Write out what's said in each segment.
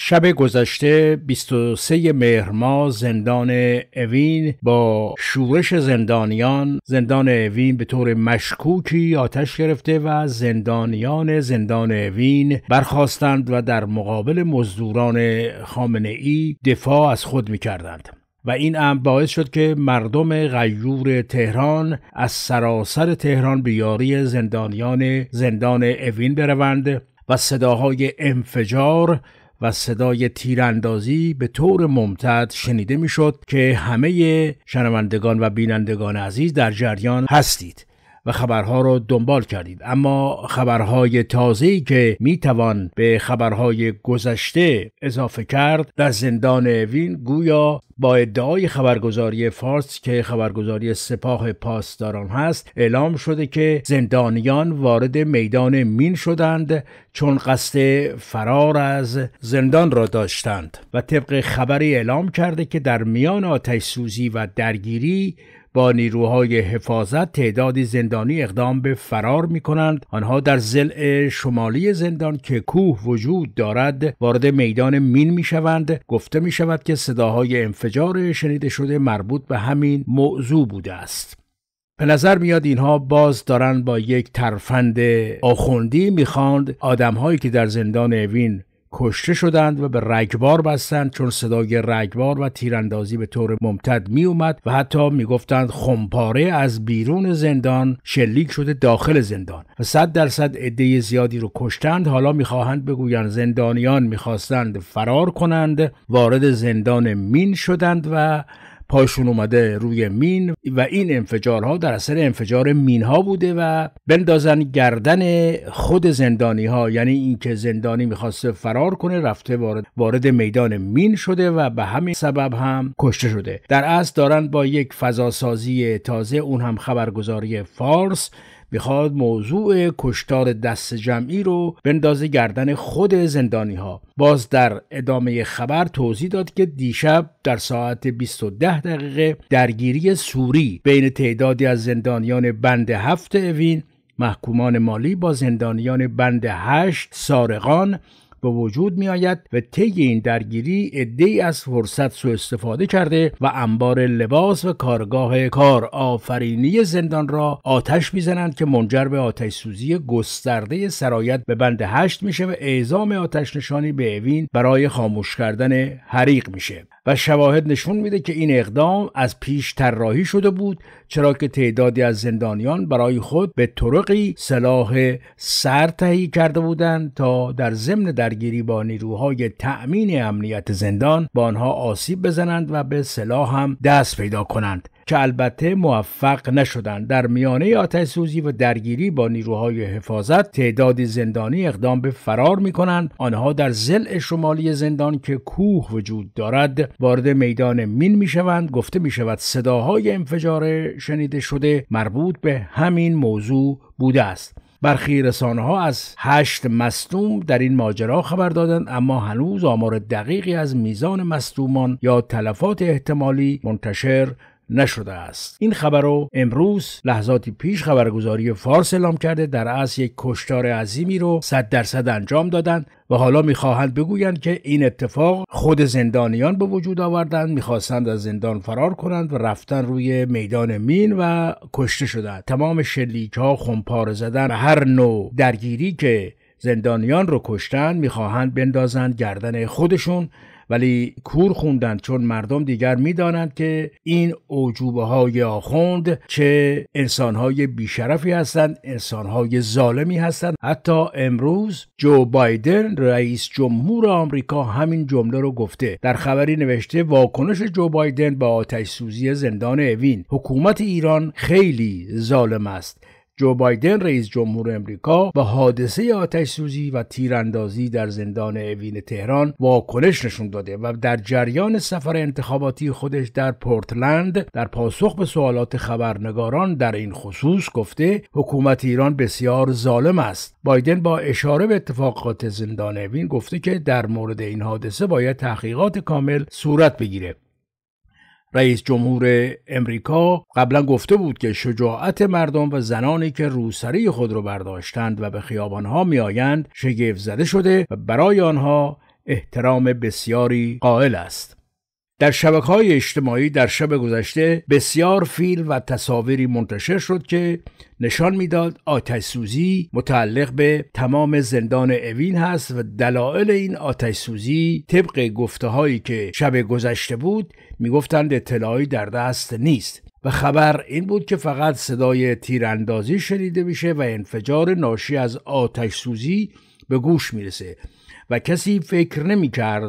شب گذشته 23 مهر ماه زندان اوین با شورش زندانیان زندان اوین به طور مشکوکی آتش گرفته و زندانیان زندان اوین برخواستند و در مقابل مزدوران خامنه ای دفاع از خود می کردند. و این امر باعث شد که مردم غیور تهران از سراسر تهران به یاری زندانیان زندان اوین بروند و صداهای انفجار و صدای تیراندازی به طور ممتد شنیده میشد که همه شنوندگان و بینندگان عزیز در جریان هستید و خبرها را دنبال کردید اما خبرهای تازه‌ای که میتوان به خبرهای گذشته اضافه کرد در زندان اوین گویا با ادعای خبرگزاری فارس که خبرگزاری سپاه پاسداران هست اعلام شده که زندانیان وارد میدان مین شدند چون قصد فرار از زندان را داشتند و طبق خبری اعلام کرده که در میان آتش سوزی و درگیری با نیروهای حفاظت تعدادی زندانی اقدام به فرار می کنند آنها در زل شمالی زندان که کوه وجود دارد وارد میدان مین می شوند گفته می شود که صداهای انفجار شنیده شده مربوط به همین موضوع بوده است به نظر میاد اینها باز دارن با یک ترفند آخوندی میخواند آدمهایی که در زندان اوین کشته شدند و به رگبار بستند چون صدای رگبار و تیراندازی به طور ممتد می اومد و حتی میگفتند خمپاره از بیرون زندان شلیک شده داخل زندان و صد درصد عده زیادی رو کشتند حالا میخواهند بگویند زندانیان میخواستند فرار کنند وارد زندان مین شدند و پاشون اومده روی مین و این انفجارها در اثر انفجار مینها بوده و بندازن گردن خود زندانی ها یعنی اینکه زندانی میخواسته فرار کنه رفته وارد, وارد میدان مین شده و به همین سبب هم کشته شده در اصل دارن با یک فضاسازی تازه اون هم خبرگزاری فارس میخواد موضوع کشتار دست جمعی رو بندازه گردن خود زندانی ها باز در ادامه خبر توضیح داد که دیشب در ساعت 20 دقیقه درگیری سوری بین تعدادی از زندانیان بند هفت اوین محکومان مالی با زندانیان بند هشت سارقان به وجود می آید و طی این درگیری عدهای از فرصت سوء استفاده کرده و انبار لباس و کارگاه کار آفرینی زندان را آتش میزنند که منجر به آتش سوزی گسترده سرایت به بند هشت میشه و اعزام آتش نشانی به اوین برای خاموش کردن حریق میشه و شواهد نشون میده که این اقدام از پیش طراحی شده بود چرا که تعدادی از زندانیان برای خود به طرقی سلاح سر تهیه کرده بودند تا در ضمن درگیری با نیروهای تأمین امنیت زندان با آنها آسیب بزنند و به سلاح هم دست پیدا کنند که البته موفق نشدند در میانه آتش سوزی و درگیری با نیروهای حفاظت تعدادی زندانی اقدام به فرار می کنند آنها در زل شمالی زندان که کوه وجود دارد وارد میدان مین می شوند گفته می شود صداهای انفجار شنیده شده مربوط به همین موضوع بوده است برخی رسانه ها از هشت مصدوم در این ماجرا خبر دادند اما هنوز آمار دقیقی از میزان مصدومان یا تلفات احتمالی منتشر نشده است این خبر رو امروز لحظاتی پیش خبرگزاری فارس اعلام کرده در اصل یک کشتار عظیمی رو صد درصد انجام دادند و حالا میخواهند بگویند که این اتفاق خود زندانیان به وجود آوردند میخواستند از زندان فرار کنند و رفتن روی میدان مین و کشته شدند تمام شلیک ها خمپاره زدن هر نوع درگیری که زندانیان رو کشتن میخواهند بندازند گردن خودشون ولی کور خوندند چون مردم دیگر میدانند که این اوجوبه های آخوند چه انسان های بیشرفی هستند انسان های ظالمی هستند حتی امروز جو بایدن رئیس جمهور آمریکا همین جمله رو گفته در خبری نوشته واکنش جو بایدن به آتش سوزی زندان اوین حکومت ایران خیلی ظالم است جو بایدن رئیس جمهور امریکا به حادثه آتش سوزی و تیراندازی در زندان اوین تهران واکنش نشون داده و در جریان سفر انتخاباتی خودش در پورتلند در پاسخ به سوالات خبرنگاران در این خصوص گفته حکومت ایران بسیار ظالم است بایدن با اشاره به اتفاقات زندان اوین گفته که در مورد این حادثه باید تحقیقات کامل صورت بگیره رئیس جمهور امریکا قبلا گفته بود که شجاعت مردم و زنانی که روسری خود را رو برداشتند و به خیابانها میآیند شگفت زده شده و برای آنها احترام بسیاری قائل است در شبکه های اجتماعی در شب گذشته بسیار فیلم و تصاویری منتشر شد که نشان میداد آتش متعلق به تمام زندان اوین هست و دلایل این آتش طبق گفته هایی که شب گذشته بود میگفتند اطلاعی در دست نیست و خبر این بود که فقط صدای تیراندازی شنیده میشه و انفجار ناشی از آتش به گوش میرسه و کسی فکر نمیکرد.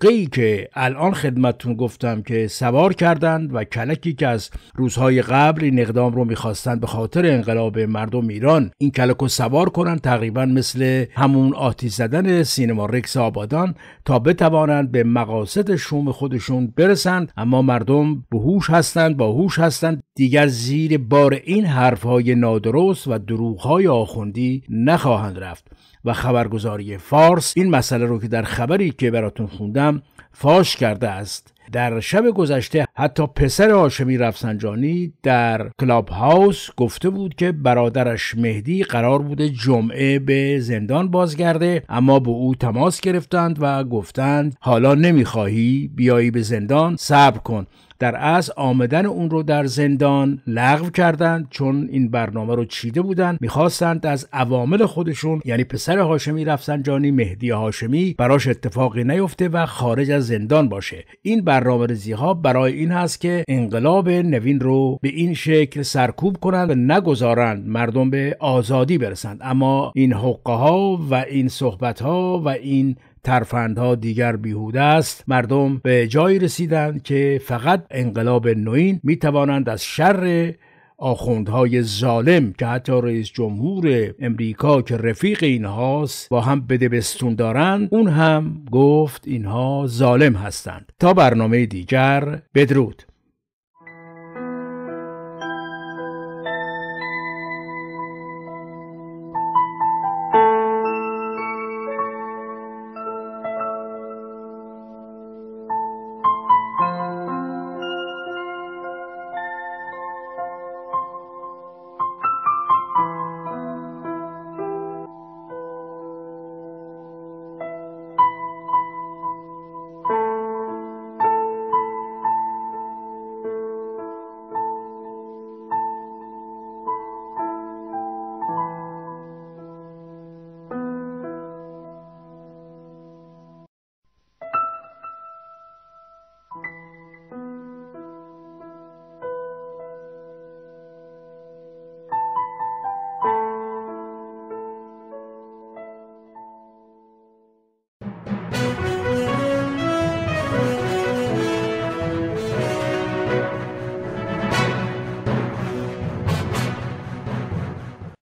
کرده که الان خدمتون گفتم که سوار کردند و کلکی که از روزهای قبل این اقدام رو میخواستند به خاطر انقلاب مردم ایران این کلک رو سوار کنند تقریبا مثل همون آتی زدن سینما رکس آبادان تا بتوانند به مقاصد شوم خودشون برسند اما مردم به بهوش هستند هوش هستند دیگر زیر بار این حرفهای نادرست و دروغهای آخوندی نخواهند رفت و خبرگزاری فارس این مسئله رو که در خبری که براتون خوندم فاش کرده است در شب گذشته حتی پسر حاشمی رفسنجانی در کلاب هاوس گفته بود که برادرش مهدی قرار بوده جمعه به زندان بازگرده اما به او تماس گرفتند و گفتند حالا نمیخواهی بیایی به زندان صبر کن در از آمدن اون رو در زندان لغو کردند چون این برنامه رو چیده بودند میخواستند از عوامل خودشون یعنی پسر هاشمی رفسنجانی مهدی هاشمی براش اتفاقی نیفته و خارج از زندان باشه این برنامه ها برای این هست که انقلاب نوین رو به این شکل سرکوب کنند و نگذارند مردم به آزادی برسند اما این حقه ها و این صحبت ها و این ترفندها دیگر بیهوده است مردم به جایی رسیدند که فقط انقلاب نوین میتوانند از شر آخوندهای ظالم که حتی رئیس جمهور امریکا که رفیق اینهاست با هم بدبستون دارند اون هم گفت اینها ظالم هستند تا برنامه دیگر بدرود